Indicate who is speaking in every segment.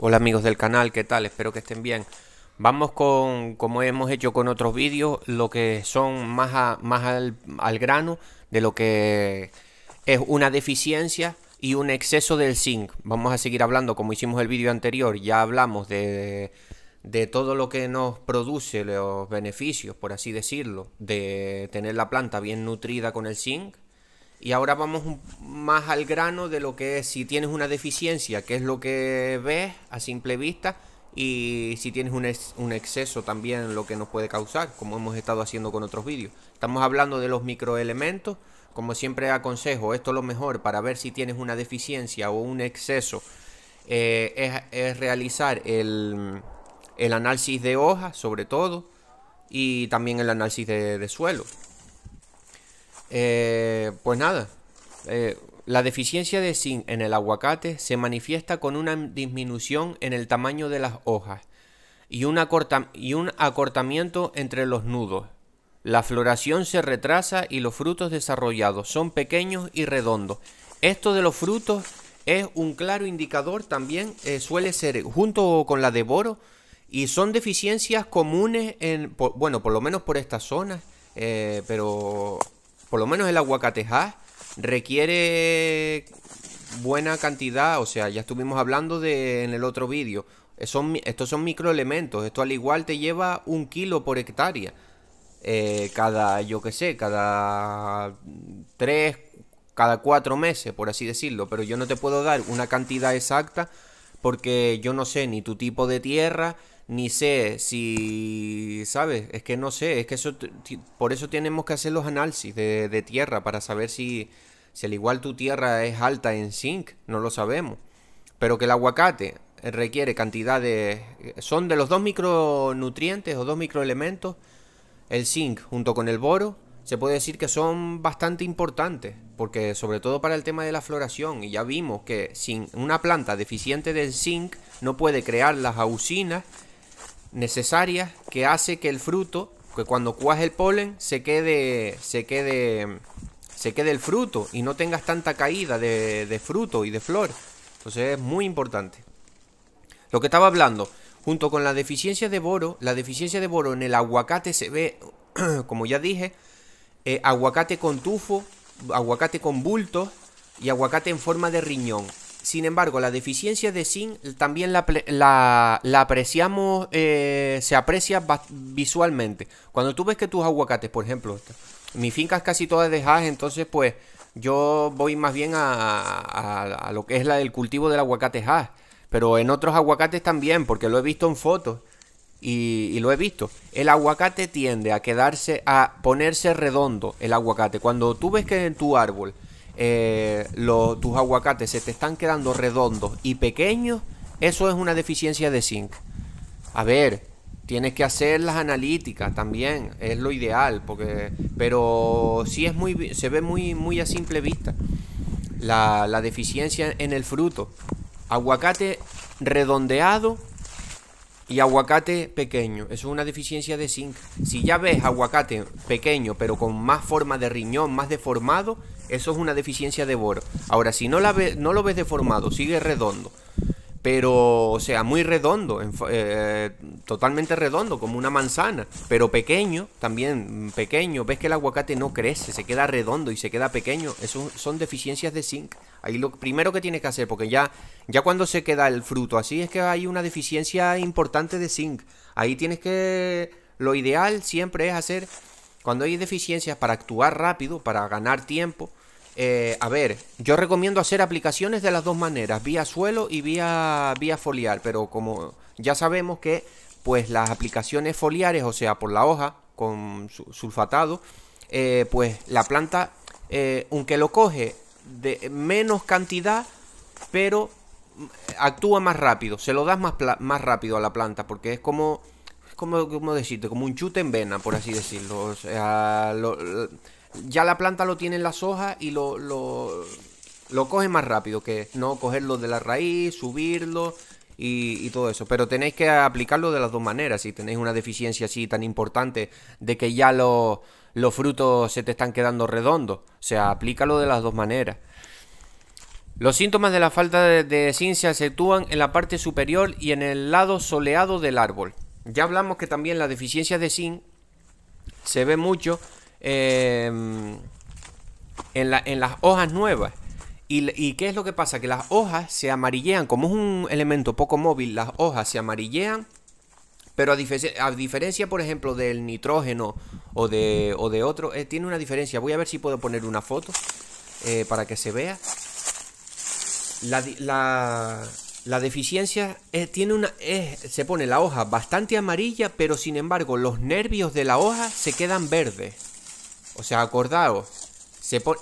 Speaker 1: Hola amigos del canal, ¿qué tal? Espero que estén bien. Vamos con, como hemos hecho con otros vídeos, lo que son más, más al, grano de lo que es una deficiencia y un exceso del zinc. Vamos a seguir hablando, como hicimos el vídeo anterior, ya hablamos de, de todo lo que nos produce los beneficios, por así decirlo, de tener la planta bien nutrida con el zinc y ahora vamos más al grano de lo que es si tienes una deficiencia, qué es lo que ves a simple vista, y si tienes un, exceso también lo que nos puede causar, como hemos estado haciendo con otros vídeos. Estamos hablando de los microelementos. Como siempre aconsejo, esto lo mejor para ver si tienes una deficiencia o un exceso. Eh, es, realizar el, análisis de hojas, sobre todo, y también el análisis de suelo. Eh, pues nada, eh, la deficiencia de zinc en el aguacate se manifiesta con una disminución en el tamaño de las hojas y un, acortamiento entre los nudos. La floración se retrasa y los frutos desarrollados son pequeños y redondos. Esto de los frutos es un claro indicador también, eh, suele ser junto con la de boro, y son deficiencias comunes en, bueno, por lo menos por estas zonas, pero por lo menos el aguacateja requiere buena cantidad, o sea, ya estuvimos hablando de en el otro vídeo. Son, estos son microelementos, esto al igual te lleva un kilo por hectárea. Eh, cada, yo qué sé, cada tres, cada cuatro meses, por así decirlo. Pero yo no te puedo dar una cantidad exacta porque yo no sé ni tu tipo de tierra, ni sé si, ¿sabes? Es que no sé, es que eso, por eso tenemos que hacer los análisis de, tierra para saber si, si al igual tu tierra es alta en zinc, no lo sabemos. Pero que el aguacate requiere de, son de los dos micronutrientes o dos microelementos, el zinc junto con el boro, se puede decir que son bastante importantes, porque sobre todo para el tema de la floración, y ya vimos que sin una planta deficiente del zinc no puede crear las auxinas necesarias que hace que el fruto, que cuando cuaje el polen, se quede, se quede, se quede el fruto y no tengas tanta caída de, de fruto y de flor. Entonces es muy importante. Lo que estaba hablando, junto con la deficiencia de boro, la deficiencia de boro en el aguacate se ve, como ya dije, eh, aguacate con tufo, aguacate con bulto y aguacate en forma de riñón. Sin embargo, la deficiencia de zinc también la, apreciamos, eh, se aprecia visualmente. Cuando tú ves que tus aguacates, por ejemplo, finca es casi todas dejadas, entonces pues yo voy más bien a, a, lo que es la, el cultivo del aguacate hash. Pero en otros aguacates también, porque lo he visto en fotos y, y, lo he visto. El aguacate tiende a quedarse, a ponerse redondo el aguacate. Cuando tú ves que en tu árbol eh, tus aguacates se te están quedando redondos y pequeños, eso es una deficiencia de zinc. A ver, tienes que hacer las analíticas también, es lo ideal, porque, pero sí es muy, se ve muy, muy a simple vista la, la deficiencia en el fruto. Aguacate redondeado y aguacate pequeño. Eso es una deficiencia de zinc. Si ya ves aguacate pequeño, pero con más forma de riñón, más deformado, eso es una deficiencia de boro. Ahora, si no, la no lo ves deformado, sigue redondo pero, o sea, muy redondo, eh, totalmente redondo, como una manzana, pero pequeño, también mm, pequeño. Ves que el aguacate no crece, se queda redondo y se queda pequeño. Eso son deficiencias de zinc. Ahí lo primero que tienes que hacer, porque ya, ya cuando se queda el fruto así, es que hay una deficiencia importante de zinc. Ahí tienes que. Lo ideal siempre es hacer, cuando hay deficiencias, para actuar rápido, para ganar tiempo eh, a ver, yo recomiendo hacer aplicaciones de las dos maneras, vía suelo y vía, vía foliar, pero como ya sabemos que pues las aplicaciones foliares, o sea, por la hoja con sulfatado, eh, pues la planta, aunque eh, lo coge de menos cantidad, pero mm, actúa más rápido, se lo das más, más rápido a la planta, porque es como, como, como decirte, como un chute en vena, por así decirlo. O sea, lo ya la planta lo tiene en las hojas y lo, lo, coge más rápido que no cogerlo de la raíz, subirlo y, todo eso. Pero tenéis que aplicarlo de las dos maneras. Si tenéis una deficiencia así tan importante de que ya los frutos se te están quedando redondos. O sea, aplícalo de las dos maneras. Los síntomas de la falta de, de zinc se acentúan en la parte superior y en el lado soleado del árbol. Ya hablamos que también la deficiencia de zinc se ve mucho Em, en, las hojas nuevas. Y, qué es lo que pasa? Que las hojas se amarillean, como es un elemento poco móvil, las hojas se amarillean pero a, diferencia, por ejemplo, del nitrógeno o de, otro, eh, tiene una diferencia. Voy a ver si puedo poner una foto eh, para que se vea. La, deficiencia eh, tiene una, se pone la hoja bastante amarilla, pero sin embargo los nervios de la hoja se quedan verdes. O sea, acordaos.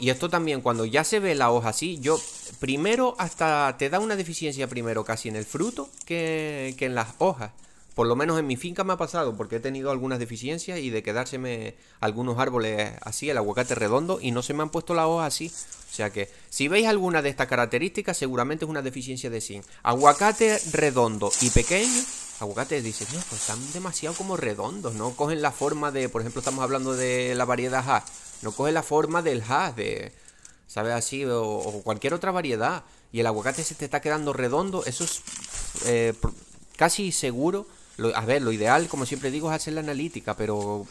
Speaker 1: y esto también, cuando ya se ve la hoja así, yo primero hasta te da una deficiencia primero casi en el fruto que, que en las hojas por lo menos en mi finca me ha pasado, porque he tenido algunas deficiencias y de quedárseme algunos árboles así, el aguacate redondo, y no se me han puesto la hoja así. O sea que, si veis alguna de estas características, seguramente es una deficiencia de zinc. Aguacate redondo y pequeño, Aguacate, dices, no, pues están demasiado como redondos, no cogen la forma de, por ejemplo, estamos hablando de la variedad hash, no cogen la forma del hash, de, ¿sabes? Así, o, cualquier otra variedad, y el aguacate se te está quedando redondo, eso es eh, casi seguro a ver, lo ideal, como siempre digo, es hacer la analítica, pero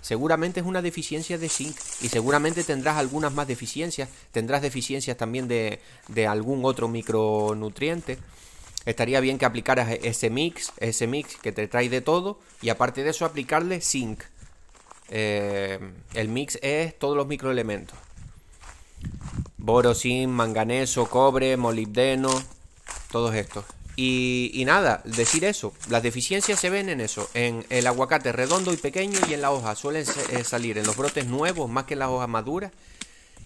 Speaker 1: seguramente es una deficiencia de zinc y seguramente tendrás algunas más deficiencias, tendrás deficiencias también de, algún otro micronutriente. Estaría bien que aplicaras e, ese mix, ese mix que te trae de todo y aparte de eso aplicarle zinc. Eh, el mix es todos los microelementos. Boro, zinc, manganeso, cobre, molibdeno, todos estos. Y, nada, decir eso, las deficiencias se ven en eso, en el aguacate redondo y pequeño y en la hoja, suelen eh, salir en los brotes nuevos más que en las hojas maduras.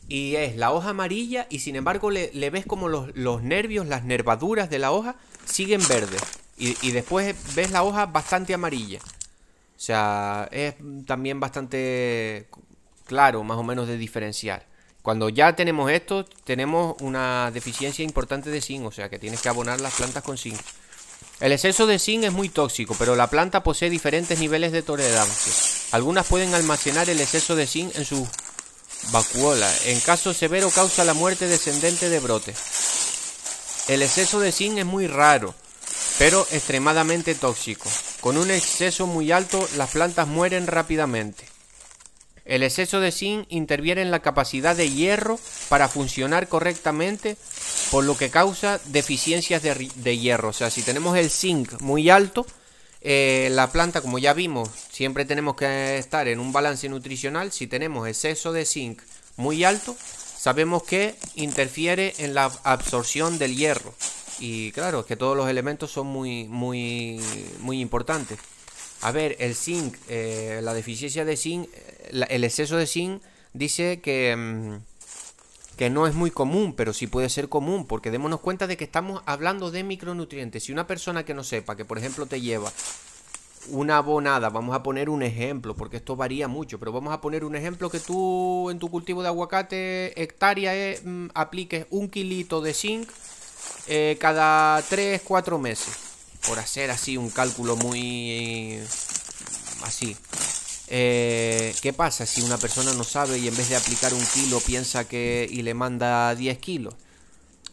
Speaker 1: Y es la hoja amarilla y sin embargo le, ves como los, nervios, las nervaduras de la hoja siguen verdes. Y, y, después ves la hoja bastante amarilla. O sea, es también bastante claro, más o menos de diferenciar. Cuando ya tenemos esto, tenemos una deficiencia importante de zinc, o sea que tienes que abonar las plantas con zinc. El exceso de zinc es muy tóxico, pero la planta posee diferentes niveles de tolerancia. Algunas pueden almacenar el exceso de zinc en su vacuola. En caso severo causa la muerte descendente de brote. El exceso de zinc es muy raro, pero extremadamente tóxico. Con un exceso muy alto, las plantas mueren rápidamente. El exceso de zinc interviene en la capacidad de hierro para funcionar correctamente, por lo que causa deficiencias de, hierro. O sea, si tenemos el zinc muy alto, eh, la planta, como ya vimos, siempre tenemos que estar en un balance nutricional. Si tenemos exceso de zinc muy alto, sabemos que interfiere en la absorción del hierro. Y claro, es que todos los elementos son muy, muy, muy importantes. A ver, el zinc, eh, la deficiencia de zinc el exceso de zinc dice que, mm, que no es muy común, pero sí puede ser común, porque démonos cuenta de que estamos hablando de micronutrientes. Si una persona que no sepa, que por ejemplo te lleva una abonada, vamos a poner un ejemplo, porque esto varía mucho, pero vamos a poner un ejemplo que tú en tu cultivo de aguacate hectárea eh, mm, apliques un kilito de zinc eh, cada 3, 4 meses, por hacer así un cálculo muy eh, así. Eh, ¿Qué pasa si una persona no sabe y en vez de aplicar un kilo piensa que y le manda 10 kilos?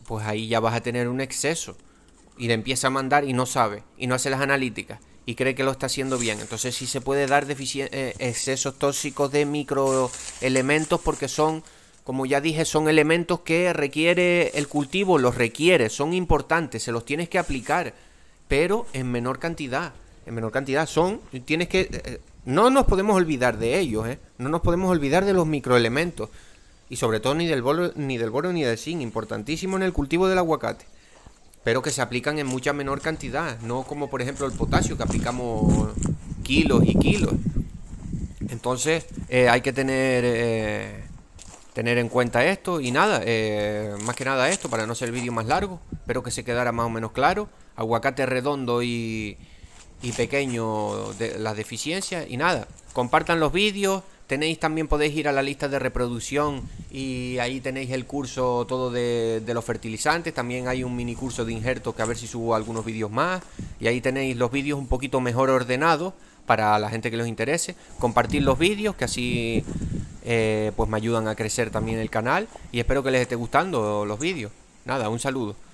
Speaker 1: Pues ahí ya vas a tener un exceso. Y le empieza a mandar y no sabe, y no hace las analíticas, y cree que lo está haciendo bien. Entonces sí se puede dar eh, excesos tóxicos de microelementos porque son, como ya dije, son elementos que requiere el cultivo, los requiere, son importantes, se los tienes que aplicar, pero en menor cantidad. En menor cantidad son, tienes que... Eh, no nos podemos olvidar de ellos, ¿eh? No nos podemos olvidar de los microelementos. Y sobre todo ni del, boro, ni del boro ni del zinc, importantísimo en el cultivo del aguacate. Pero que se aplican en mucha menor cantidad, no como por ejemplo el potasio, que aplicamos kilos y kilos. Entonces eh, hay que tener, eh, tener en cuenta esto y nada, eh, más que nada esto para no ser el vídeo más largo. Pero que se quedara más o menos claro. Aguacate redondo y, y pequeño de las deficiencias y nada. Compartan los vídeos. Tenéis también podéis ir a la lista de reproducción y ahí tenéis el curso todo de, los fertilizantes. También hay un mini curso de injertos que a ver si subo algunos vídeos más. Y ahí tenéis los vídeos un poquito mejor ordenados para la gente que los interese. Compartir los vídeos que así eh, pues me ayudan a crecer también el canal. Y espero que les esté gustando los vídeos. Nada, un saludo.